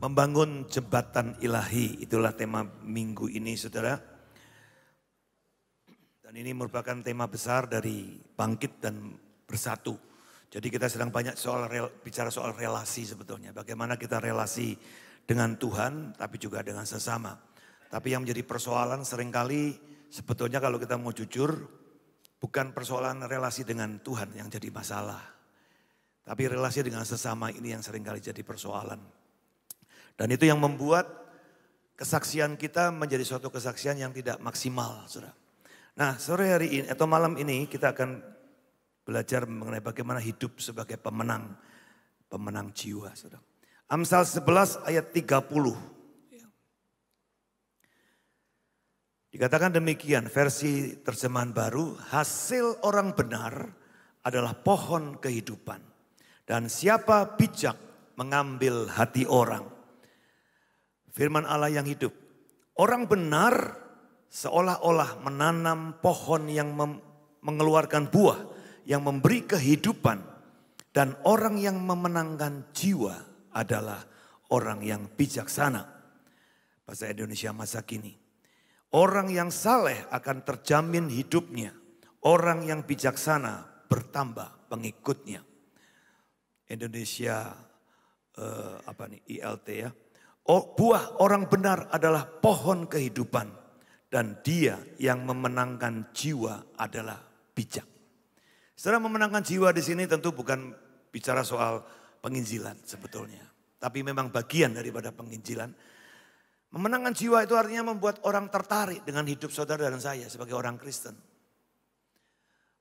Membangun jembatan ilahi, itulah tema minggu ini saudara. Dan ini merupakan tema besar dari bangkit dan bersatu. Jadi kita sedang banyak soal rel, bicara soal relasi sebetulnya. Bagaimana kita relasi dengan Tuhan tapi juga dengan sesama. Tapi yang menjadi persoalan seringkali sebetulnya kalau kita mau jujur bukan persoalan relasi dengan Tuhan yang jadi masalah. Tapi relasi dengan sesama ini yang seringkali jadi persoalan. Dan itu yang membuat kesaksian kita menjadi suatu kesaksian yang tidak maksimal, saudara. Nah, sore hari ini atau malam ini kita akan belajar mengenai bagaimana hidup sebagai pemenang, pemenang jiwa, saudara. Amsal 11 ayat 30. Dikatakan demikian versi terjemahan baru, hasil orang benar adalah pohon kehidupan. Dan siapa bijak mengambil hati orang, Firman Allah yang hidup. Orang benar seolah-olah menanam pohon yang mengeluarkan buah yang memberi kehidupan dan orang yang memenangkan jiwa adalah orang yang bijaksana. Bahasa Indonesia masa kini. Orang yang saleh akan terjamin hidupnya. Orang yang bijaksana bertambah pengikutnya. Indonesia uh, apa nih ILT ya buah orang benar adalah pohon kehidupan dan dia yang memenangkan jiwa adalah bijak. Setelah memenangkan jiwa di sini tentu bukan bicara soal penginjilan sebetulnya, tapi memang bagian daripada penginjilan. Memenangkan jiwa itu artinya membuat orang tertarik dengan hidup saudara dan saya sebagai orang Kristen.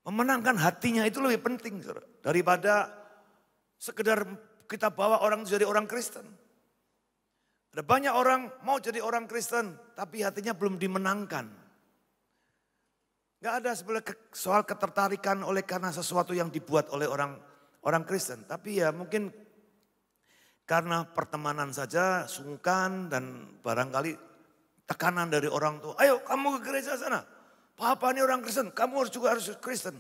Memenangkan hatinya itu lebih penting daripada sekedar kita bawa orang jadi orang Kristen. Ada banyak orang mau jadi orang Kristen, tapi hatinya belum dimenangkan. Gak ada sebenarnya soal ketertarikan oleh karena sesuatu yang dibuat oleh orang orang Kristen. Tapi ya mungkin karena pertemanan saja sungkan dan barangkali tekanan dari orang tua. Ayo kamu ke gereja sana. Papa ini orang Kristen, kamu harus juga harus Kristen.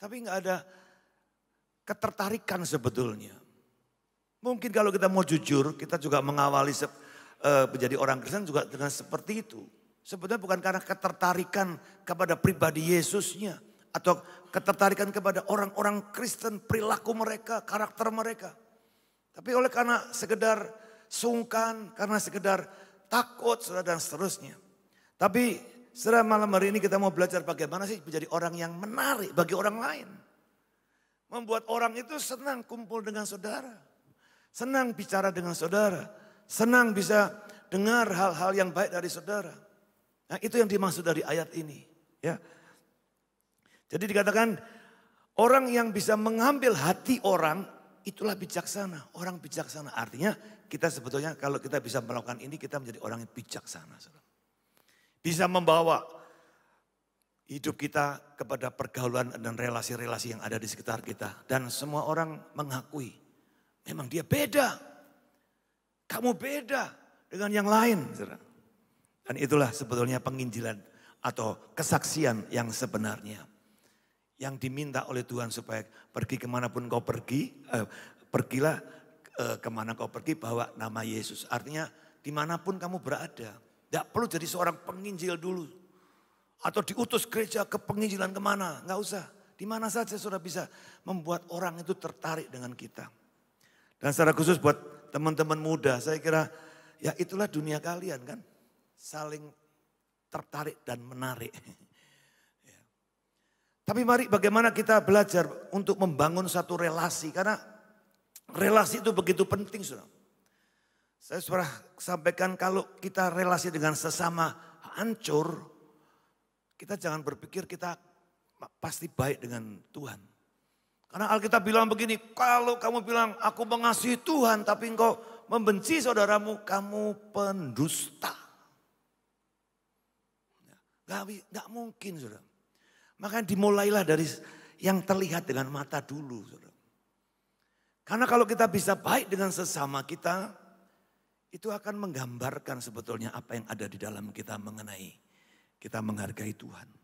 Tapi nggak ada ketertarikan sebetulnya. Mungkin kalau kita mau jujur, kita juga mengawali se, uh, eh, menjadi orang Kristen juga dengan seperti itu. Sebetulnya bukan karena ketertarikan kepada pribadi Yesusnya atau ketertarikan kepada orang-orang Kristen, perilaku mereka, karakter mereka. Tapi oleh karena sekedar sungkan, karena sekedar takut, saudara dan seterusnya. Tapi setelah malam hari ini kita mau belajar bagaimana sih menjadi orang yang menarik bagi orang lain. Membuat orang itu senang kumpul dengan saudara. Senang bicara dengan saudara. Senang bisa dengar hal-hal yang baik dari saudara. Nah, itu yang dimaksud dari ayat ini. Ya. Jadi dikatakan orang yang bisa mengambil hati orang itulah bijaksana. Orang bijaksana artinya kita sebetulnya kalau kita bisa melakukan ini kita menjadi orang yang bijaksana. Bisa membawa hidup kita kepada pergaulan dan relasi-relasi yang ada di sekitar kita. Dan semua orang mengakui Memang dia beda. Kamu beda dengan yang lain. Dan itulah sebetulnya penginjilan atau kesaksian yang sebenarnya. Yang diminta oleh Tuhan supaya pergi kemanapun kau pergi, eh, pergilah eh, kemana kau pergi bawa nama Yesus. Artinya dimanapun kamu berada. Tidak perlu jadi seorang penginjil dulu. Atau diutus gereja ke penginjilan kemana, nggak usah. Dimana saja sudah bisa membuat orang itu tertarik dengan kita. Dan secara khusus buat teman-teman muda, saya kira ya itulah dunia kalian kan. Saling tertarik dan menarik. Ya. Tapi mari bagaimana kita belajar untuk membangun satu relasi. Karena relasi itu begitu penting sudah. Saya sudah sampaikan kalau kita relasi dengan sesama hancur, kita jangan berpikir kita pasti baik dengan Tuhan. Karena Alkitab bilang begini, kalau kamu bilang aku mengasihi Tuhan tapi engkau membenci saudaramu, kamu pendusta. Ya, gak, gak mungkin saudara. Maka dimulailah dari yang terlihat dengan mata dulu. Saudara. Karena kalau kita bisa baik dengan sesama kita, itu akan menggambarkan sebetulnya apa yang ada di dalam kita mengenai kita menghargai Tuhan.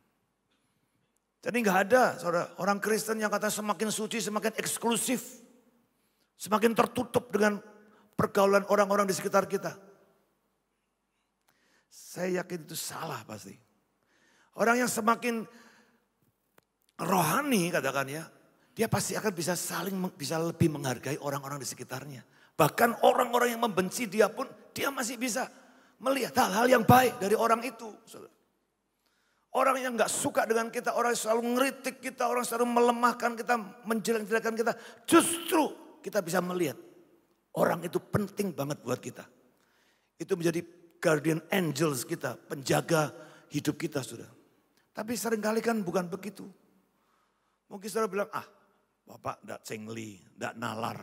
Jadi nggak ada saudara, orang Kristen yang kata semakin suci, semakin eksklusif. Semakin tertutup dengan pergaulan orang-orang di sekitar kita. Saya yakin itu salah pasti. Orang yang semakin rohani katakan ya, dia pasti akan bisa saling bisa lebih menghargai orang-orang di sekitarnya. Bahkan orang-orang yang membenci dia pun dia masih bisa melihat hal-hal yang baik dari orang itu. Saudara. Orang yang gak suka dengan kita, orang yang selalu ngeritik kita, orang yang selalu melemahkan kita, menjelek-jelekan kita. Justru kita bisa melihat orang itu penting banget buat kita. Itu menjadi guardian angels kita, penjaga hidup kita sudah. Tapi seringkali kan bukan begitu. Mungkin saudara bilang, ah bapak gak cengli, gak nalar.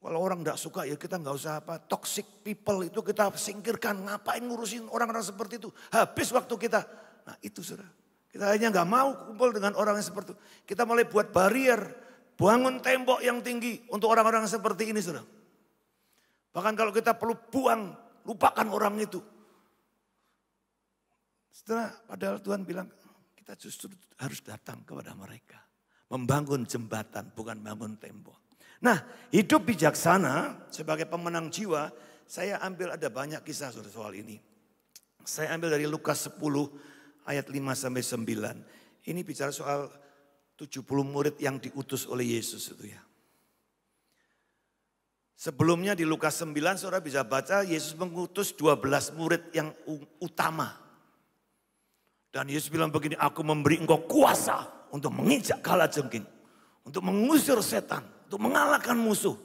Kalau orang gak suka ya kita gak usah apa. Toxic people itu kita singkirkan, ngapain ngurusin orang-orang seperti itu. Habis waktu kita Nah itu saudara. Kita hanya nggak mau kumpul dengan orang yang seperti itu. Kita mulai buat barrier, bangun tembok yang tinggi untuk orang-orang seperti ini saudara. Bahkan kalau kita perlu buang, lupakan orang itu. Setelah padahal Tuhan bilang, kita justru harus datang kepada mereka. Membangun jembatan, bukan bangun tembok. Nah, hidup bijaksana sebagai pemenang jiwa, saya ambil ada banyak kisah soal ini. Saya ambil dari Lukas 10 ayat 5 sampai 9. Ini bicara soal 70 murid yang diutus oleh Yesus itu ya. Sebelumnya di Lukas 9 saudara bisa baca Yesus mengutus 12 murid yang utama. Dan Yesus bilang begini, aku memberi engkau kuasa untuk menginjak kala jengking. Untuk mengusir setan, untuk mengalahkan musuh.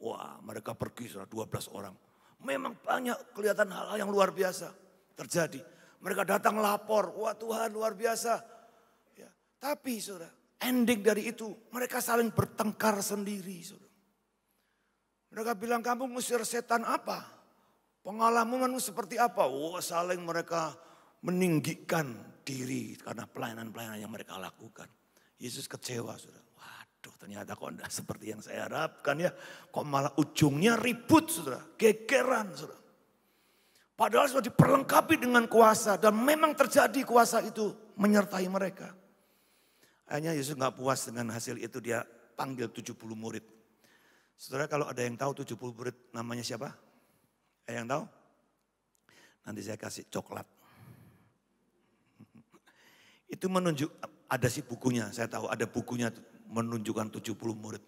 Wah mereka pergi saudara 12 orang. Memang banyak kelihatan hal-hal yang luar biasa terjadi. Mereka datang lapor, wah Tuhan luar biasa. Ya, tapi saudara, ending dari itu mereka saling bertengkar sendiri. Saudara. Mereka bilang kamu ngusir setan apa? Pengalamanmu seperti apa? Wah oh, saling mereka meninggikan diri karena pelayanan-pelayanan yang mereka lakukan. Yesus kecewa saudara. Waduh ternyata kok enggak seperti yang saya harapkan ya. Kok malah ujungnya ribut saudara. Gegeran saudara. Padahal sudah diperlengkapi dengan kuasa dan memang terjadi kuasa itu menyertai mereka. Hanya Yesus nggak puas dengan hasil itu dia panggil 70 murid. Saudara kalau ada yang tahu 70 murid namanya siapa? Ada yang tahu? Nanti saya kasih coklat. Itu menunjuk, ada sih bukunya, saya tahu ada bukunya menunjukkan 70 murid.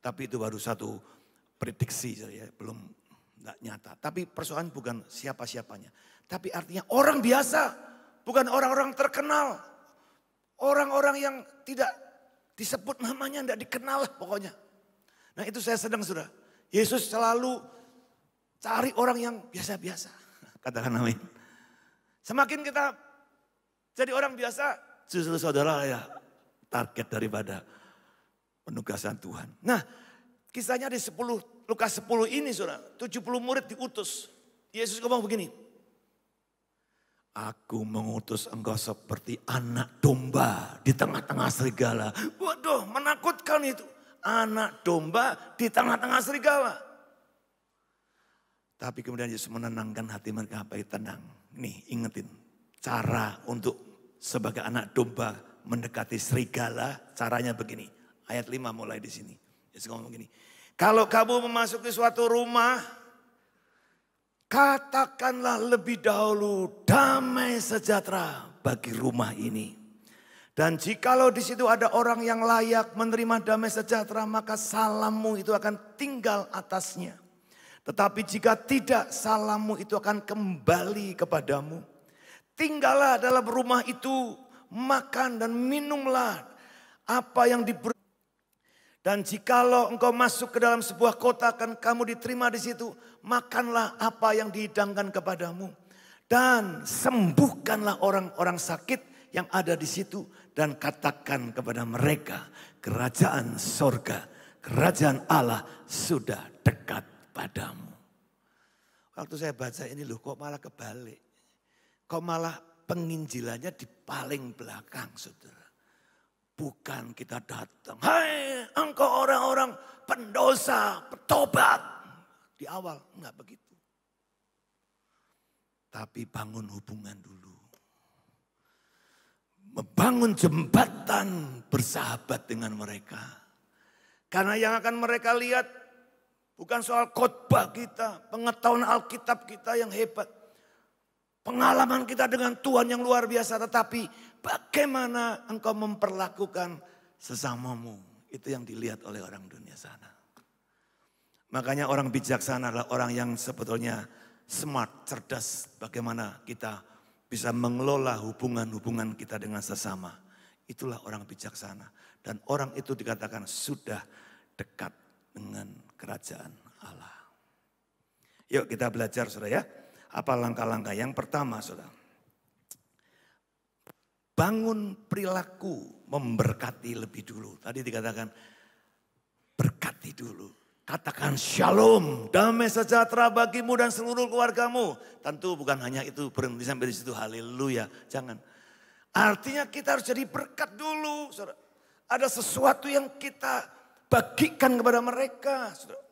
Tapi itu baru satu prediksi, ya, belum nggak nyata. Tapi persoalan bukan siapa-siapanya. Tapi artinya orang biasa, bukan orang-orang terkenal. Orang-orang yang tidak disebut namanya, tidak dikenal pokoknya. Nah itu saya sedang sudah. Yesus selalu cari orang yang biasa-biasa. Katakan amin. Semakin kita jadi orang biasa, justru saudara ya target daripada penugasan Tuhan. Nah kisahnya di 10 Lukas 10 ini saudara, 70 murid diutus. Yesus ngomong begini, Aku mengutus engkau seperti anak domba di tengah-tengah serigala. Waduh, menakutkan itu. Anak domba di tengah-tengah serigala. Tapi kemudian Yesus menenangkan hati mereka apa baik tenang. Nih, ingetin. Cara untuk sebagai anak domba mendekati serigala, caranya begini. Ayat 5 mulai di sini. Yesus ngomong begini. Kalau kamu memasuki suatu rumah, katakanlah lebih dahulu damai sejahtera bagi rumah ini. Dan jikalau di situ ada orang yang layak menerima damai sejahtera, maka salammu itu akan tinggal atasnya. Tetapi jika tidak, salammu itu akan kembali kepadamu. Tinggallah dalam rumah itu, makan dan minumlah apa yang diberikan. Dan jikalau engkau masuk ke dalam sebuah kota akan kamu diterima di situ, makanlah apa yang dihidangkan kepadamu dan sembuhkanlah orang-orang sakit yang ada di situ dan katakan kepada mereka kerajaan sorga, kerajaan Allah sudah dekat padamu. Waktu saya baca ini loh kok malah kebalik. Kok malah penginjilannya di paling belakang saudara. Bukan kita datang, hai engkau orang-orang pendosa, bertobat. Di awal, enggak begitu. Tapi bangun hubungan dulu. Membangun jembatan bersahabat dengan mereka. Karena yang akan mereka lihat bukan soal khotbah kita, pengetahuan Alkitab kita yang hebat, pengalaman kita dengan Tuhan yang luar biasa, tetapi bagaimana engkau memperlakukan sesamamu. Itu yang dilihat oleh orang dunia sana. Makanya orang bijaksana adalah orang yang sebetulnya smart, cerdas. Bagaimana kita bisa mengelola hubungan-hubungan kita dengan sesama. Itulah orang bijaksana. Dan orang itu dikatakan sudah dekat dengan kerajaan Allah. Yuk kita belajar saudara ya. Apa langkah-langkah yang pertama saudara bangun perilaku memberkati lebih dulu. Tadi dikatakan berkati dulu. Katakan shalom, damai sejahtera bagimu dan seluruh keluargamu. Tentu bukan hanya itu, berhenti sampai di situ. Haleluya, jangan. Artinya kita harus jadi berkat dulu. Ada sesuatu yang kita bagikan kepada mereka. Saudara.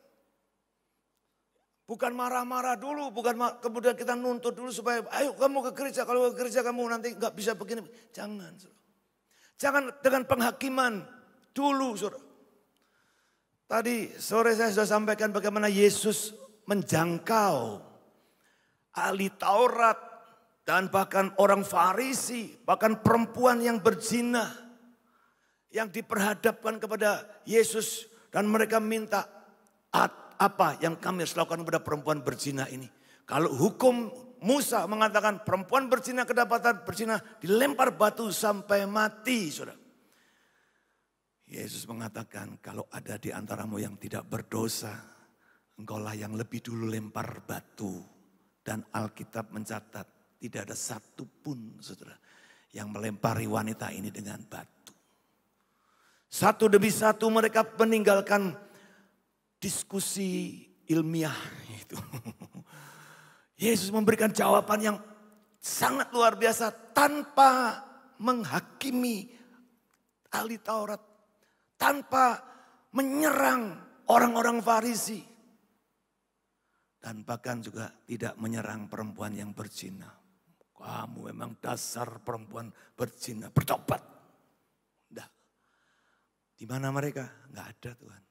Bukan marah-marah dulu, bukan marah, kemudian kita nuntut dulu supaya ayo kamu ke gereja, kalau ke gereja kamu nanti nggak bisa begini. Jangan, Jangan dengan penghakiman dulu, saudara. Tadi sore saya sudah sampaikan bagaimana Yesus menjangkau ahli Taurat dan bahkan orang Farisi, bahkan perempuan yang berzina yang diperhadapkan kepada Yesus dan mereka minta at apa yang kami harus lakukan kepada perempuan berzina ini. Kalau hukum Musa mengatakan perempuan berzina kedapatan berzina dilempar batu sampai mati, saudara. Yesus mengatakan kalau ada di antaramu yang tidak berdosa, engkaulah yang lebih dulu lempar batu. Dan Alkitab mencatat tidak ada satupun saudara yang melempari wanita ini dengan batu. Satu demi satu mereka meninggalkan diskusi ilmiah itu. Yesus memberikan jawaban yang sangat luar biasa tanpa menghakimi ahli Taurat, tanpa menyerang orang-orang Farisi dan bahkan juga tidak menyerang perempuan yang berzina. Kamu memang dasar perempuan berzina, bertobat. Dah, Di mana mereka? Enggak ada Tuhan.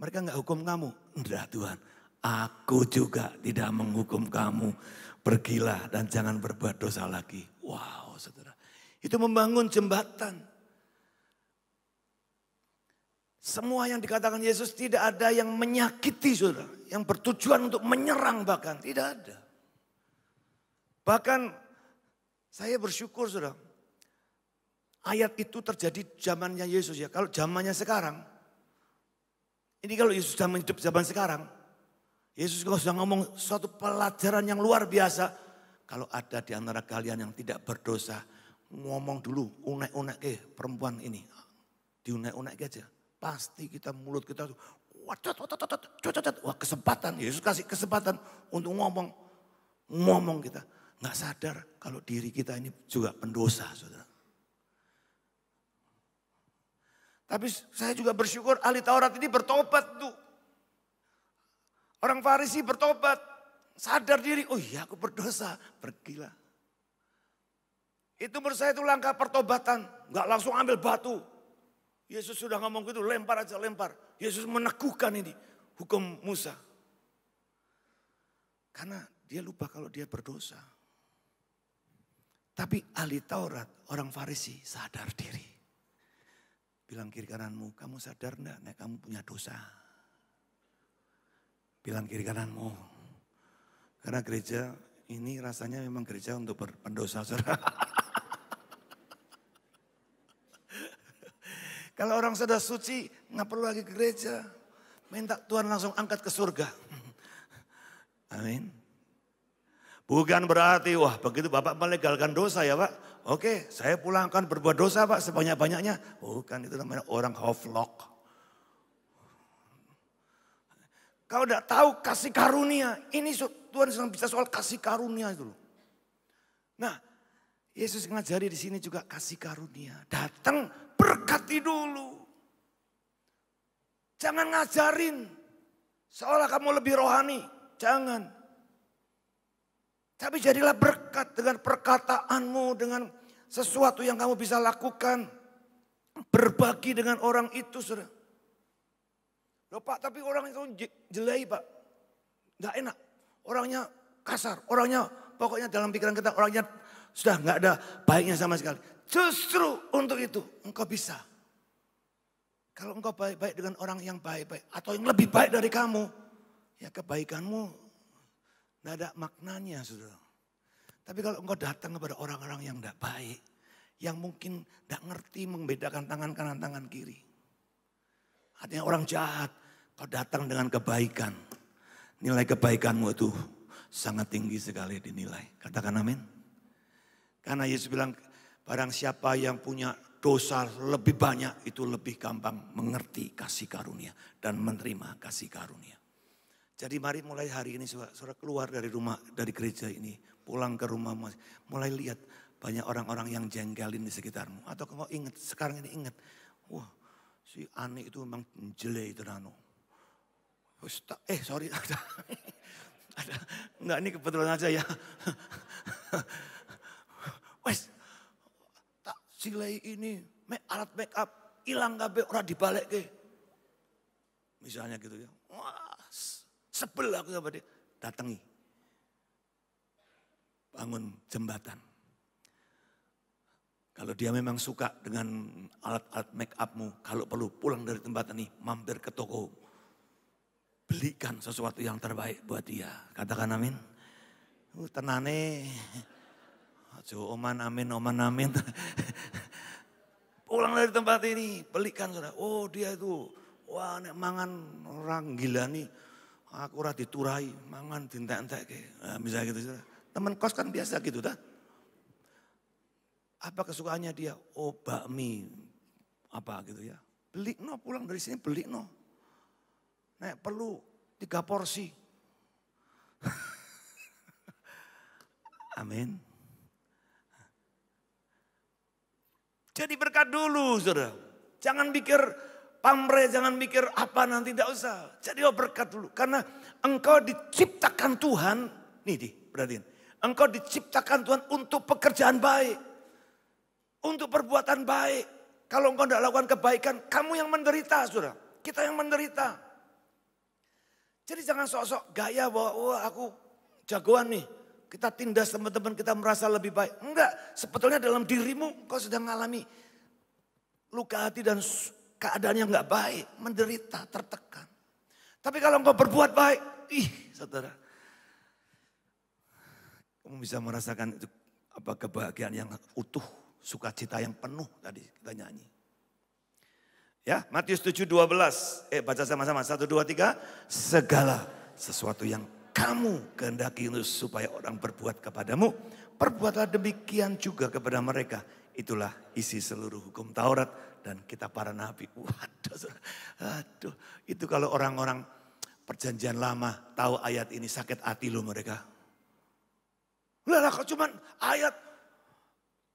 Mereka nggak hukum kamu. Enggak Tuhan, aku juga tidak menghukum kamu. Pergilah dan jangan berbuat dosa lagi. Wow saudara. Itu membangun jembatan. Semua yang dikatakan Yesus tidak ada yang menyakiti saudara. Yang bertujuan untuk menyerang bahkan. Tidak ada. Bahkan saya bersyukur saudara. Ayat itu terjadi zamannya Yesus ya. Kalau zamannya sekarang ini kalau Yesus sudah hidup zaman sekarang, Yesus kalau sudah ngomong suatu pelajaran yang luar biasa. Kalau ada di antara kalian yang tidak berdosa, ngomong dulu unek-unek ke perempuan ini. Diunek-unek aja. Pasti kita mulut kita tuh, Wah kesempatan, Yesus kasih kesempatan untuk ngomong. Ngomong kita. Nggak sadar kalau diri kita ini juga pendosa saudara. Tapi saya juga bersyukur ahli Taurat ini bertobat tuh. Orang Farisi bertobat. Sadar diri, oh iya aku berdosa. Pergilah. Itu menurut saya itu langkah pertobatan. Gak langsung ambil batu. Yesus sudah ngomong gitu, lempar aja lempar. Yesus meneguhkan ini hukum Musa. Karena dia lupa kalau dia berdosa. Tapi ahli Taurat, orang Farisi sadar diri. Bilang kiri kananmu, kamu sadar enggak nek kamu punya dosa. Bilang kiri kananmu. Karena gereja ini rasanya memang gereja untuk berpendosa Kalau orang sudah suci, nggak perlu lagi ke gereja. Minta Tuhan langsung angkat ke surga. Amin. Bukan berarti, wah begitu Bapak melegalkan dosa ya Pak. Oke, saya pulangkan berbuat dosa pak sebanyak-banyaknya. Oh kan itu namanya orang hoflok. Kau tidak tahu kasih karunia. Ini Tuhan sedang bisa soal kasih karunia itu. Nah, Yesus ngajari di sini juga kasih karunia. Datang berkati dulu. Jangan ngajarin seolah kamu lebih rohani. Jangan. Tapi jadilah berkat dengan perkataanmu, dengan sesuatu yang kamu bisa lakukan. Berbagi dengan orang itu, saudara. Loh pak, tapi orang itu jelai pak. Gak enak. Orangnya kasar, orangnya pokoknya dalam pikiran kita, orangnya sudah gak ada baiknya sama sekali. Justru untuk itu engkau bisa. Kalau engkau baik-baik dengan orang yang baik-baik atau yang lebih baik dari kamu, ya kebaikanmu tidak ada maknanya saudara. Tapi kalau engkau datang kepada orang-orang yang tidak baik. Yang mungkin tidak ngerti membedakan tangan kanan tangan kiri. Artinya orang jahat. Kau datang dengan kebaikan. Nilai kebaikanmu itu sangat tinggi sekali dinilai. Katakan amin. Karena Yesus bilang barang siapa yang punya dosa lebih banyak itu lebih gampang mengerti kasih karunia dan menerima kasih karunia. Jadi mari mulai hari ini saudara, keluar dari rumah, dari gereja ini. Pulang ke rumah, mulai lihat banyak orang-orang yang jengkelin di sekitarmu. Atau kamu ingat, sekarang ini ingat. Wah si Ani itu memang jele itu Nano. Eh sorry ada, ada, enggak ini kebetulan aja ya. Wes, tak silai ini make, alat make up hilang gak orang orang dibalik ke. Misalnya gitu ya. Wah, Sebel aku sama dia. Datangi. Bangun jembatan. Kalau dia memang suka dengan alat-alat make upmu, kalau perlu pulang dari tempat ini, mampir ke toko. Belikan sesuatu yang terbaik buat dia. Katakan amin. Uh, tenane. Ajo oman amin, oman amin. pulang dari tempat ini, belikan Oh dia itu, wah nek mangan orang gila nih Aku ora diturai, mangan dintek entek Nah, misalnya gitu. Teman kos kan biasa gitu dah. Apa kesukaannya dia? Oh bakmi. Apa gitu ya. Beli no pulang dari sini beli no. Nek perlu tiga porsi. Amin. Jadi berkat dulu saudara. Jangan pikir Pamre jangan mikir apa nanti tidak usah. Jadi oh berkat dulu. Karena engkau diciptakan Tuhan. Nih di, berarti. Engkau diciptakan Tuhan untuk pekerjaan baik. Untuk perbuatan baik. Kalau engkau tidak lakukan kebaikan, kamu yang menderita saudara. Kita yang menderita. Jadi jangan sok-sok gaya bahwa oh, aku jagoan nih. Kita tindas teman-teman kita merasa lebih baik. Enggak, sebetulnya dalam dirimu engkau sedang mengalami luka hati dan keadaan yang nggak baik, menderita, tertekan. Tapi kalau engkau berbuat baik, ih saudara, kamu bisa merasakan itu apa kebahagiaan yang utuh, sukacita yang penuh tadi kita nyanyi. Ya, Matius 7:12. Eh baca sama-sama 1 2 3. Segala sesuatu yang kamu kehendaki supaya orang berbuat kepadamu, perbuatlah demikian juga kepada mereka. Itulah isi seluruh hukum Taurat dan kita para nabi. Waduh, aduh, itu kalau orang-orang perjanjian lama tahu ayat ini sakit hati loh mereka. Lah kok cuman ayat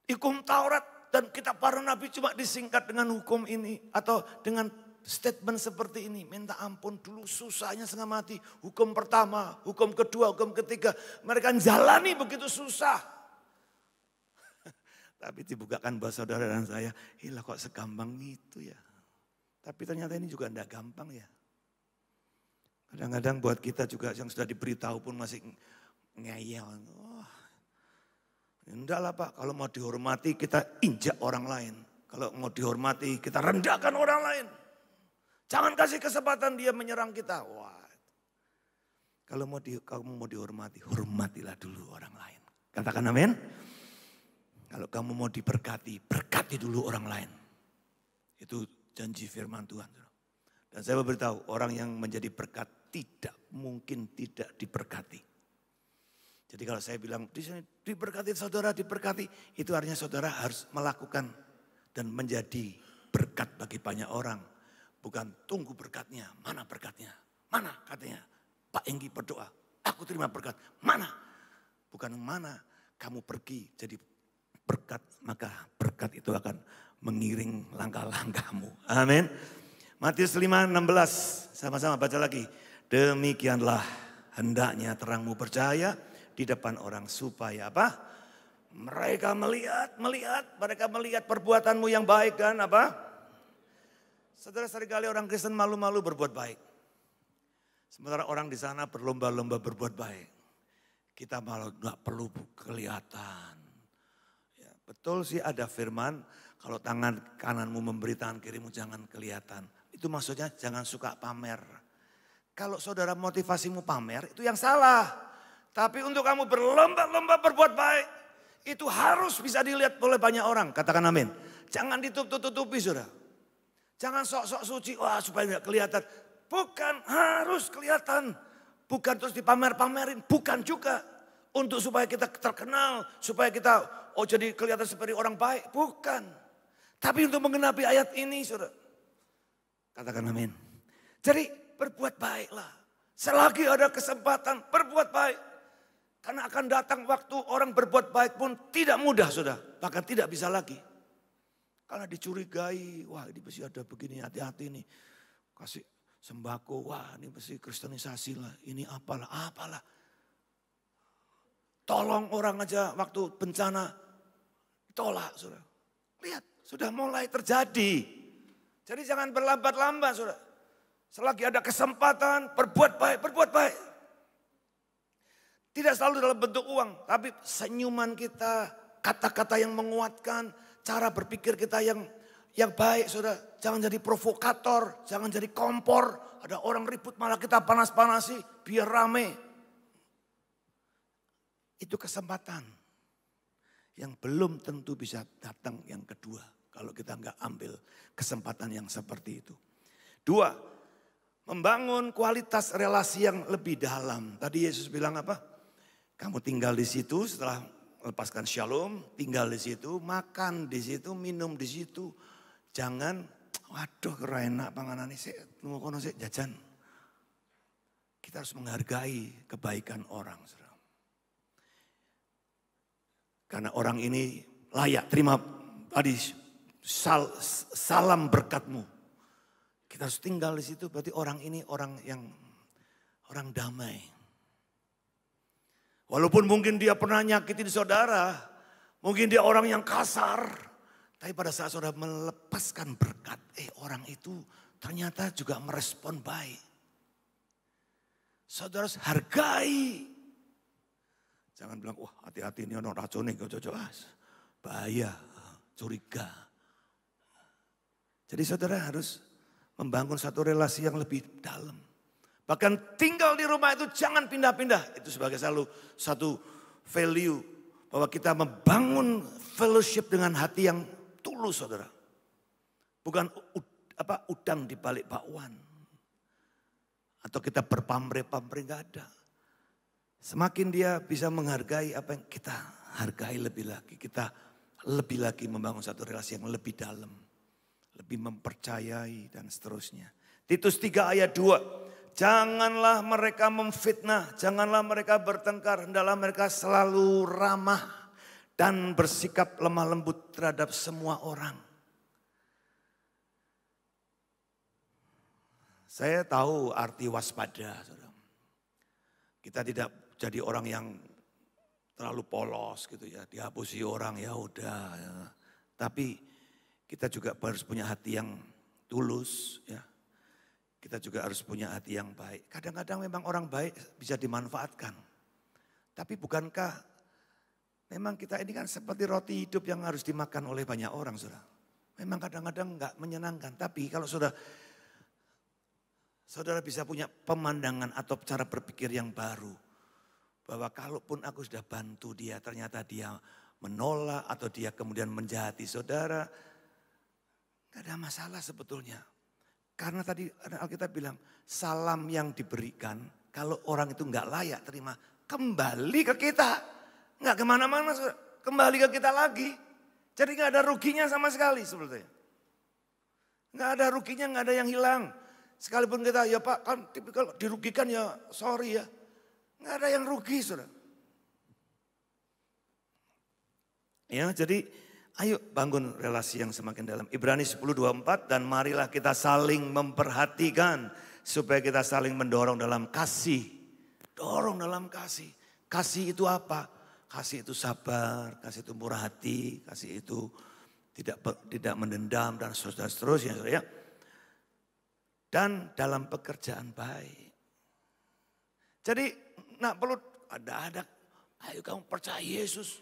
hukum Taurat dan kita para nabi cuma disingkat dengan hukum ini atau dengan statement seperti ini. Minta ampun dulu susahnya setengah mati. Hukum pertama, hukum kedua, hukum ketiga. Mereka jalani begitu susah. Tapi dibukakan buat saudara dan saya, hilah kok segampang itu ya. Tapi ternyata ini juga tidak gampang ya. Kadang-kadang buat kita juga yang sudah diberitahu pun masih ngeyel. Oh, enggak lah Pak, kalau mau dihormati kita injak orang lain. Kalau mau dihormati kita rendahkan orang lain. Jangan kasih kesempatan dia menyerang kita. Wah. Kalau mau di, kamu mau dihormati, hormatilah dulu orang lain. Katakan amin. Kalau kamu mau diberkati, berkati dulu orang lain. Itu janji firman Tuhan. Dan saya beritahu, orang yang menjadi berkat tidak mungkin tidak diberkati. Jadi kalau saya bilang di sini diberkati saudara, diberkati, itu artinya saudara harus melakukan dan menjadi berkat bagi banyak orang. Bukan tunggu berkatnya, mana berkatnya, mana katanya. Pak Enggi berdoa, aku terima berkat, mana? Bukan mana kamu pergi jadi berkat, maka berkat itu akan mengiring langkah-langkahmu. Amin. Matius 5:16 sama-sama baca lagi. Demikianlah hendaknya terangmu percaya di depan orang supaya apa? Mereka melihat, melihat, mereka melihat perbuatanmu yang baik dan apa? Saudara seringkali orang Kristen malu-malu berbuat baik. Sementara orang di sana berlomba-lomba berbuat baik. Kita malah nggak perlu kelihatan. Betul sih ada firman, kalau tangan kananmu memberi tangan kirimu jangan kelihatan. Itu maksudnya jangan suka pamer. Kalau saudara motivasimu pamer itu yang salah. Tapi untuk kamu berlomba-lomba berbuat baik. Itu harus bisa dilihat oleh banyak orang. Katakan amin. Jangan ditutup-tutupi saudara. Jangan sok-sok suci. Wah supaya tidak kelihatan. Bukan harus kelihatan. Bukan terus dipamer-pamerin. Bukan juga. Untuk supaya kita terkenal. Supaya kita oh jadi kelihatan seperti orang baik. Bukan. Tapi untuk mengenapi ayat ini saudara. Katakan amin. Jadi berbuat baiklah. Selagi ada kesempatan berbuat baik. Karena akan datang waktu orang berbuat baik pun tidak mudah sudah. Bahkan tidak bisa lagi. Karena dicurigai, wah ini pasti ada begini hati-hati nih. Kasih sembako, wah ini pasti kristenisasi lah, ini apalah, apalah. Tolong orang aja waktu bencana, Tolak, sudah Lihat, sudah mulai terjadi. Jadi jangan berlambat-lambat, sudah Selagi ada kesempatan, perbuat baik, perbuat baik. Tidak selalu dalam bentuk uang, tapi senyuman kita, kata-kata yang menguatkan, cara berpikir kita yang yang baik sudah Jangan jadi provokator, jangan jadi kompor. Ada orang ribut malah kita panas-panasi biar rame. Itu kesempatan yang belum tentu bisa datang yang kedua kalau kita nggak ambil kesempatan yang seperti itu. Dua, membangun kualitas relasi yang lebih dalam. Tadi Yesus bilang apa? Kamu tinggal di situ setelah lepaskan shalom, tinggal di situ, makan di situ, minum di situ. Jangan, waduh keren enak panganan ini, saya mau kono saya jajan. Kita harus menghargai kebaikan orang. Saudara. Karena orang ini layak terima tadi sal, salam berkatmu. Kita harus tinggal di situ berarti orang ini orang yang orang damai. Walaupun mungkin dia pernah nyakitin saudara, mungkin dia orang yang kasar, tapi pada saat saudara melepaskan berkat, eh orang itu ternyata juga merespon baik. Saudara harus hargai Jangan bilang, wah hati-hati ini ada racun nih, jelas. Ah, bahaya, curiga. Jadi saudara harus membangun satu relasi yang lebih dalam. Bahkan tinggal di rumah itu jangan pindah-pindah. Itu sebagai selalu satu value. Bahwa kita membangun fellowship dengan hati yang tulus saudara. Bukan apa udang di balik bakwan. Atau kita berpamre-pamre nggak ada. Semakin dia bisa menghargai apa yang kita hargai lebih lagi. Kita lebih lagi membangun satu relasi yang lebih dalam. Lebih mempercayai dan seterusnya. Titus 3 ayat 2. Janganlah mereka memfitnah, janganlah mereka bertengkar, hendaklah mereka selalu ramah dan bersikap lemah lembut terhadap semua orang. Saya tahu arti waspada. Kita tidak jadi orang yang terlalu polos gitu ya, dihapusi orang ya udah. Ya. Tapi kita juga harus punya hati yang tulus ya. Kita juga harus punya hati yang baik. Kadang-kadang memang orang baik bisa dimanfaatkan. Tapi bukankah memang kita ini kan seperti roti hidup yang harus dimakan oleh banyak orang saudara. Memang kadang-kadang nggak menyenangkan. Tapi kalau saudara saudara bisa punya pemandangan atau cara berpikir yang baru bahwa kalaupun aku sudah bantu dia, ternyata dia menolak atau dia kemudian menjahati saudara, nggak ada masalah sebetulnya. Karena tadi Alkitab bilang, salam yang diberikan, kalau orang itu nggak layak terima, kembali ke kita. Nggak kemana-mana, kembali ke kita lagi. Jadi nggak ada ruginya sama sekali sebetulnya. Nggak ada ruginya, nggak ada yang hilang. Sekalipun kita, ya Pak, kan tipikal dirugikan ya, sorry ya. Nggak ada yang rugi, saudara. Ya, jadi ayo bangun relasi yang semakin dalam. Ibrani 10:24 dan marilah kita saling memperhatikan supaya kita saling mendorong dalam kasih. Dorong dalam kasih. Kasih itu apa? Kasih itu sabar, kasih itu murah hati, kasih itu tidak tidak mendendam dan seterusnya ya. Dan dalam pekerjaan baik. Jadi Nah perlu ada ada. Ayo kamu percaya Yesus.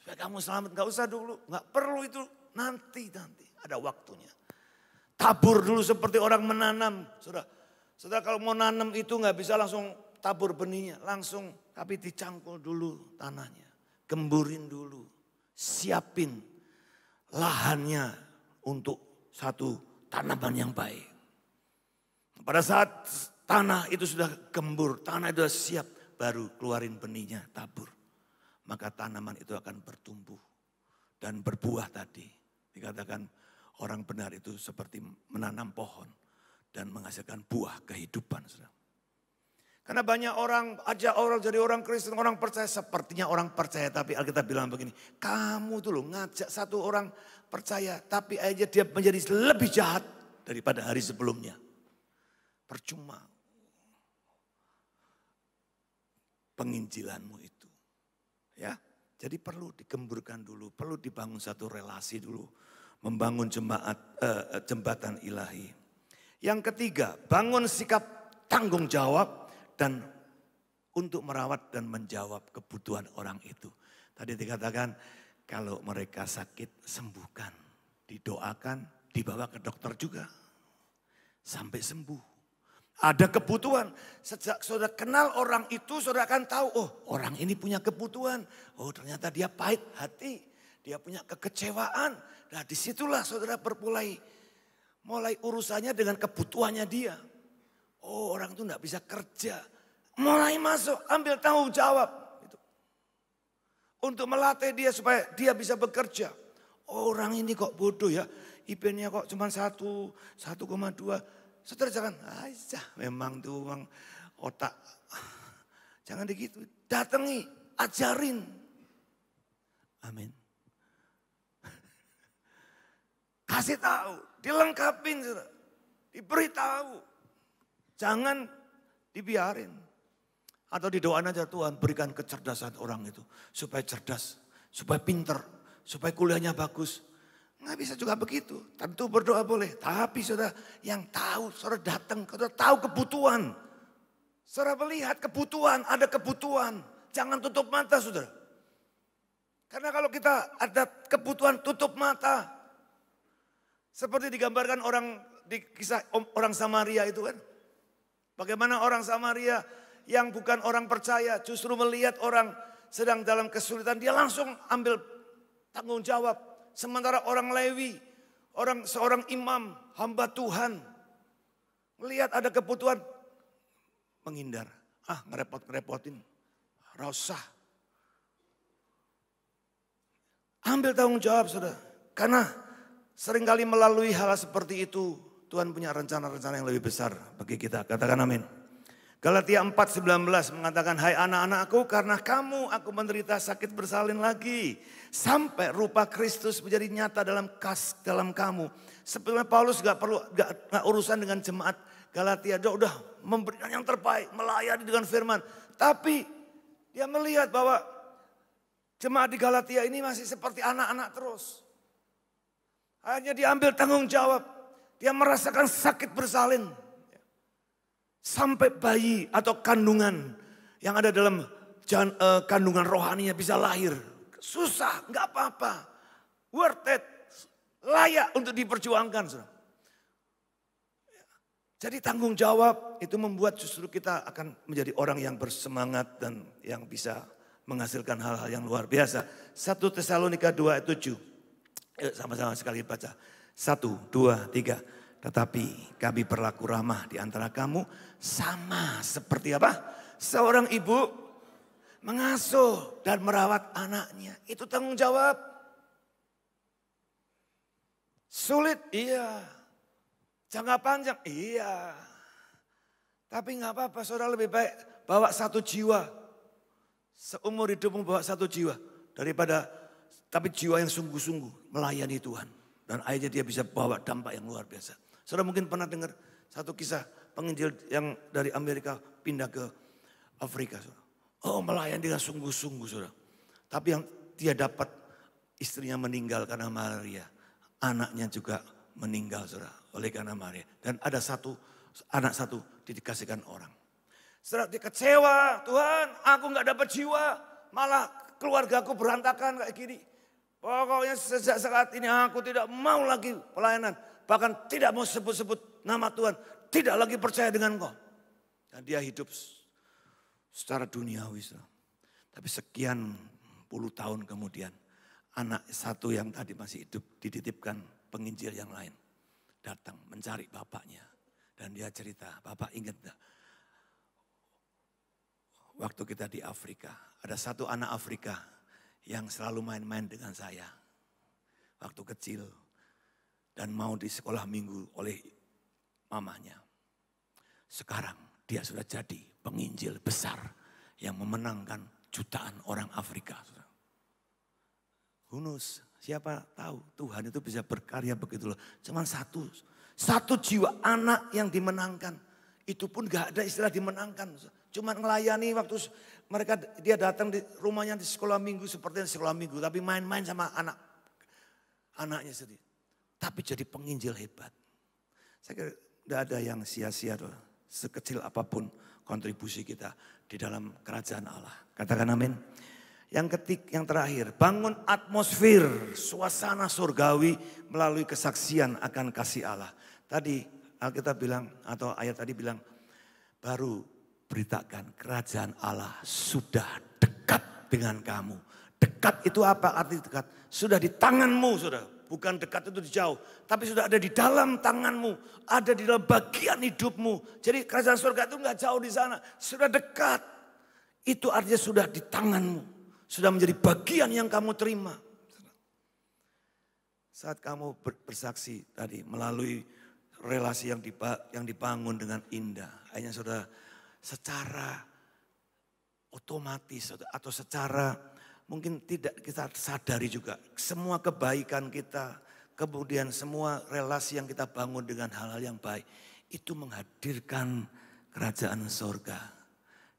Supaya kamu selamat. Gak usah dulu. nggak perlu itu. Nanti, nanti. Ada waktunya. Tabur dulu seperti orang menanam. sudah. Sudah kalau mau nanam itu nggak bisa langsung tabur benihnya. Langsung tapi dicangkul dulu tanahnya. Gemburin dulu. Siapin lahannya untuk satu tanaman yang baik. Pada saat tanah itu sudah gembur, tanah itu sudah siap baru keluarin benihnya, tabur. Maka tanaman itu akan bertumbuh dan berbuah tadi. Dikatakan orang benar itu seperti menanam pohon dan menghasilkan buah kehidupan. Karena banyak orang, aja orang jadi orang Kristen, orang percaya. Sepertinya orang percaya, tapi Alkitab bilang begini. Kamu tuh loh ngajak satu orang percaya, tapi aja dia menjadi lebih jahat daripada hari sebelumnya. Percuma, penginjilanmu itu. Ya. Jadi perlu digemburkan dulu, perlu dibangun satu relasi dulu, membangun jemaat eh, eh, jembatan ilahi. Yang ketiga, bangun sikap tanggung jawab dan untuk merawat dan menjawab kebutuhan orang itu. Tadi dikatakan kalau mereka sakit sembuhkan, didoakan, dibawa ke dokter juga sampai sembuh. Ada kebutuhan. Sejak saudara kenal orang itu, saudara akan tahu, oh orang ini punya kebutuhan. Oh ternyata dia pahit hati, dia punya kekecewaan. Nah disitulah saudara berpulai, mulai urusannya dengan kebutuhannya dia. Oh orang itu nggak bisa kerja. Mulai masuk, ambil tanggung jawab. Gitu. Untuk melatih dia supaya dia bisa bekerja. Oh, orang ini kok bodoh ya, IP-nya kok cuma satu, 1,2 Saudara jangan, aja ah, iya, memang tuh memang otak. Jangan begitu, datangi, ajarin. Amin. Kasih tahu, dilengkapin saudara. Diberitahu. Jangan dibiarin. Atau didoain aja Tuhan berikan kecerdasan orang itu. Supaya cerdas, supaya pinter, supaya kuliahnya bagus, Nggak bisa juga begitu. Tentu berdoa boleh. Tapi sudah yang tahu, sudah datang, sudah tahu kebutuhan. sudah melihat kebutuhan, ada kebutuhan. Jangan tutup mata sudah, Karena kalau kita ada kebutuhan tutup mata. Seperti digambarkan orang di kisah orang Samaria itu kan. Bagaimana orang Samaria yang bukan orang percaya justru melihat orang sedang dalam kesulitan. Dia langsung ambil tanggung jawab Sementara orang Lewi, orang seorang imam, hamba Tuhan melihat ada kebutuhan menghindar. Ah, ngerepot-ngerepotin. Rosah. Ambil tanggung jawab Saudara. Karena seringkali melalui hal seperti itu Tuhan punya rencana-rencana yang lebih besar bagi kita. Katakan amin. Galatia 4:19 mengatakan, "Hai anak-anakku, karena kamu aku menderita sakit bersalin lagi sampai rupa Kristus menjadi nyata dalam kas dalam kamu." Sebenarnya Paulus gak perlu gak, gak urusan dengan jemaat Galatia, dia udah memberikan yang terbaik, melayani dengan firman. Tapi dia melihat bahwa jemaat di Galatia ini masih seperti anak-anak terus. Hanya diambil tanggung jawab. Dia merasakan sakit bersalin Sampai bayi atau kandungan yang ada dalam jan, uh, kandungan rohaninya bisa lahir. Susah, nggak apa-apa. Worth it. Layak untuk diperjuangkan. Jadi tanggung jawab itu membuat justru kita akan menjadi orang yang bersemangat dan yang bisa menghasilkan hal-hal yang luar biasa. satu Tesalonika 2 ayat 7. Sama-sama sekali baca. satu dua tiga Tetapi kami berlaku ramah di antara kamu sama seperti apa? Seorang ibu mengasuh dan merawat anaknya. Itu tanggung jawab. Sulit, iya. Jangka panjang, iya. Tapi nggak apa-apa, saudara lebih baik bawa satu jiwa. Seumur hidupmu bawa satu jiwa. Daripada, tapi jiwa yang sungguh-sungguh melayani Tuhan. Dan akhirnya dia bisa bawa dampak yang luar biasa. Saudara mungkin pernah dengar satu kisah penginjil yang dari Amerika pindah ke Afrika. Saudara. Oh melayani dengan sungguh-sungguh saudara. Tapi yang dia dapat istrinya meninggal karena malaria. Anaknya juga meninggal saudara oleh karena malaria. Dan ada satu anak satu dikasihkan orang. Saudara dia kecewa, Tuhan aku gak dapat jiwa. Malah keluarga aku berantakan kayak gini. Pokoknya sejak saat ini aku tidak mau lagi pelayanan. Bahkan tidak mau sebut-sebut nama Tuhan tidak lagi percaya dengan engkau. Dan dia hidup secara duniawi. Tapi sekian puluh tahun kemudian anak satu yang tadi masih hidup dititipkan penginjil yang lain. Datang mencari bapaknya. Dan dia cerita, bapak ingat gak? Waktu kita di Afrika, ada satu anak Afrika yang selalu main-main dengan saya. Waktu kecil dan mau di sekolah minggu oleh mamanya. Sekarang dia sudah jadi penginjil besar yang memenangkan jutaan orang Afrika. Hunus, siapa tahu Tuhan itu bisa berkarya begitu loh. Cuman satu, satu jiwa anak yang dimenangkan. Itu pun gak ada istilah dimenangkan. Cuma ngelayani waktu mereka dia datang di rumahnya di sekolah minggu seperti di sekolah minggu. Tapi main-main sama anak anaknya sendiri. Tapi jadi penginjil hebat. Saya kira tidak ada yang sia-sia tuh. Sekecil apapun kontribusi kita di dalam kerajaan Allah. Katakan amin. Yang ketik yang terakhir, bangun atmosfer suasana surgawi melalui kesaksian akan kasih Allah. Tadi Alkitab bilang atau ayat tadi bilang baru beritakan kerajaan Allah sudah dekat dengan kamu. Dekat itu apa arti dekat? Sudah di tanganmu, sudah bukan dekat itu di jauh, tapi sudah ada di dalam tanganmu, ada di dalam bagian hidupmu. Jadi kerajaan surga itu nggak jauh di sana, sudah dekat. Itu artinya sudah di tanganmu, sudah menjadi bagian yang kamu terima. Saat kamu bersaksi tadi melalui relasi yang yang dibangun dengan indah, hanya sudah secara otomatis atau secara mungkin tidak kita sadari juga. Semua kebaikan kita, kemudian semua relasi yang kita bangun dengan hal-hal yang baik, itu menghadirkan kerajaan sorga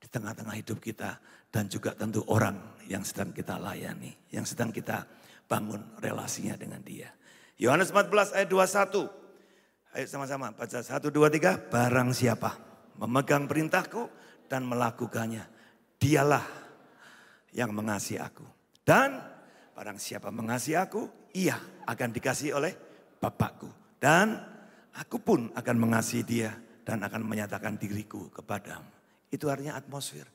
di tengah-tengah hidup kita dan juga tentu orang yang sedang kita layani, yang sedang kita bangun relasinya dengan dia. Yohanes 14 ayat 21. Ayo sama-sama baca 1, 2, 3. Barang siapa memegang perintahku dan melakukannya, dialah yang mengasihi aku. Dan barang siapa mengasihi aku, ia akan dikasih oleh Bapakku. Dan aku pun akan mengasihi dia dan akan menyatakan diriku kepadamu. Itu artinya atmosfer.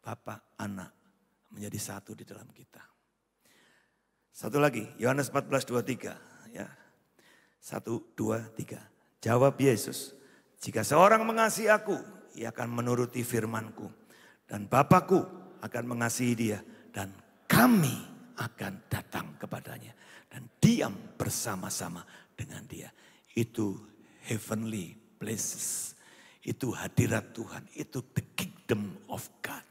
Bapak, anak menjadi satu di dalam kita. Satu lagi, Yohanes 14, tiga Ya. Satu, dua, tiga. Jawab Yesus, jika seorang mengasihi aku, ia akan menuruti firmanku. Dan Bapakku akan mengasihi dia dan kami akan datang kepadanya dan diam bersama-sama dengan dia. Itu heavenly places. Itu hadirat Tuhan, itu the kingdom of God.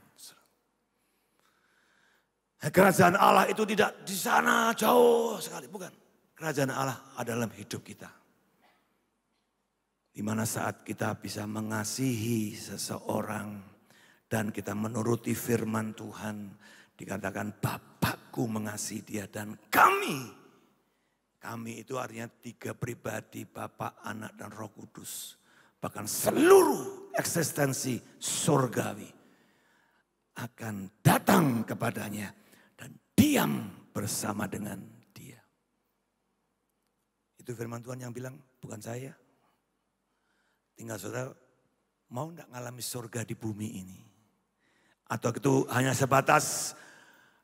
Eh, kerajaan Allah itu tidak di sana jauh sekali, bukan. Kerajaan Allah ada dalam hidup kita. Di mana saat kita bisa mengasihi seseorang dan kita menuruti firman Tuhan. Dikatakan Bapakku mengasihi dia dan kami. Kami itu artinya tiga pribadi, Bapa Anak, dan Roh Kudus. Bahkan seluruh eksistensi surgawi akan datang kepadanya dan diam bersama dengan dia. Itu firman Tuhan yang bilang, bukan saya. Tinggal saudara, mau enggak ngalami surga di bumi ini? Atau itu hanya sebatas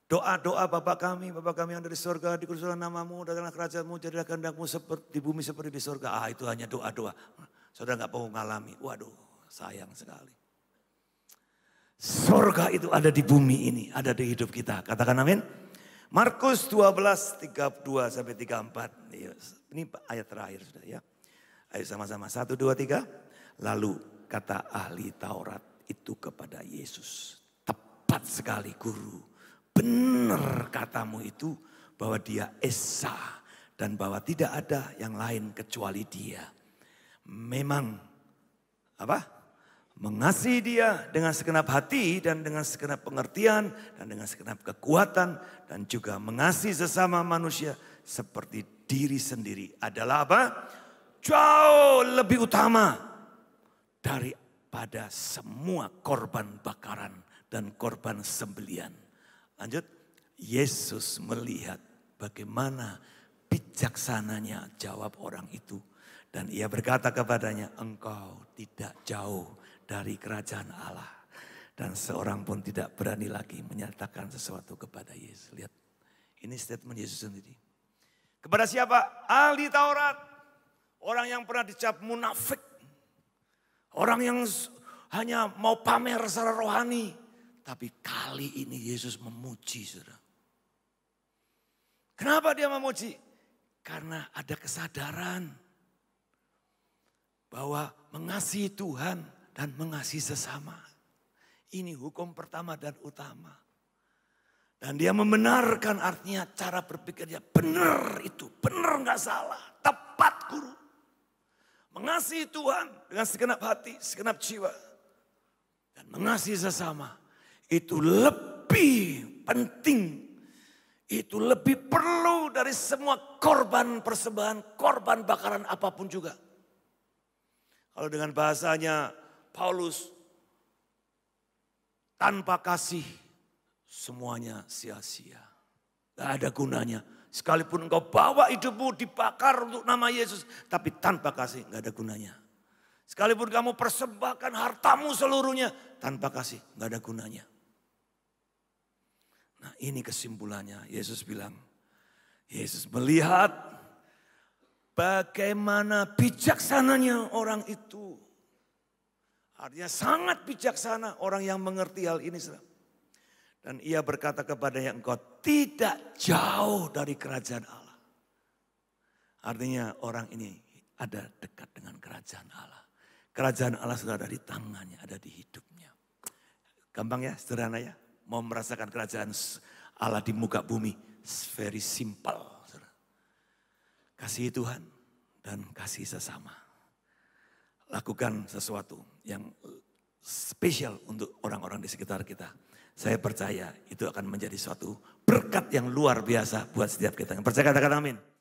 doa-doa Bapak kami, Bapak kami yang dari sorga, dikuduskan namamu, datanglah kerajaanmu, jadilah kehendakmu seperti di bumi seperti di surga. Ah itu hanya doa-doa. Saudara nggak mau ngalami. Waduh, sayang sekali. Surga itu ada di bumi ini, ada di hidup kita. Katakan amin. Markus 12, 32 sampai 34. Iya, ini ayat terakhir sudah ya. Ayo sama-sama. Satu, dua, tiga. Lalu kata ahli Taurat itu kepada Yesus. Tepat sekali guru. Benar katamu itu bahwa dia Esa dan bahwa tidak ada yang lain kecuali dia. Memang apa? Mengasihi dia dengan segenap hati dan dengan segenap pengertian dan dengan segenap kekuatan dan juga mengasihi sesama manusia seperti diri sendiri adalah apa? Jauh lebih utama daripada semua korban bakaran dan korban sembelian. Lanjut, Yesus melihat bagaimana bijaksananya jawab orang itu. Dan ia berkata kepadanya, engkau tidak jauh dari kerajaan Allah. Dan seorang pun tidak berani lagi menyatakan sesuatu kepada Yesus. Lihat, ini statement Yesus sendiri. Kepada siapa? Ahli Taurat. Orang yang pernah dicap munafik. Orang yang hanya mau pamer secara rohani. Tapi kali ini Yesus memuji saudara. Kenapa dia memuji? Karena ada kesadaran bahwa mengasihi Tuhan dan mengasihi sesama. Ini hukum pertama dan utama. Dan dia membenarkan artinya cara berpikirnya benar itu, benar nggak salah, tepat guru. Mengasihi Tuhan dengan segenap hati, segenap jiwa. Dan mengasihi sesama itu lebih penting, itu lebih perlu dari semua korban persembahan, korban bakaran apapun juga. Kalau dengan bahasanya Paulus, tanpa kasih semuanya sia-sia. Gak ada gunanya. Sekalipun engkau bawa hidupmu dibakar untuk nama Yesus, tapi tanpa kasih gak ada gunanya. Sekalipun kamu persembahkan hartamu seluruhnya, tanpa kasih gak ada gunanya. Nah ini kesimpulannya. Yesus bilang, Yesus melihat bagaimana bijaksananya orang itu. Artinya sangat bijaksana orang yang mengerti hal ini. Dan ia berkata kepada yang engkau tidak jauh dari kerajaan Allah. Artinya orang ini ada dekat dengan kerajaan Allah. Kerajaan Allah sudah ada di tangannya, ada di hidupnya. Gampang ya, sederhana ya mau merasakan kerajaan Allah di muka bumi. It's very simple. Kasih Tuhan dan kasih sesama. Lakukan sesuatu yang spesial untuk orang-orang di sekitar kita. Saya percaya itu akan menjadi suatu berkat yang luar biasa buat setiap kita. Percaya katakan amin.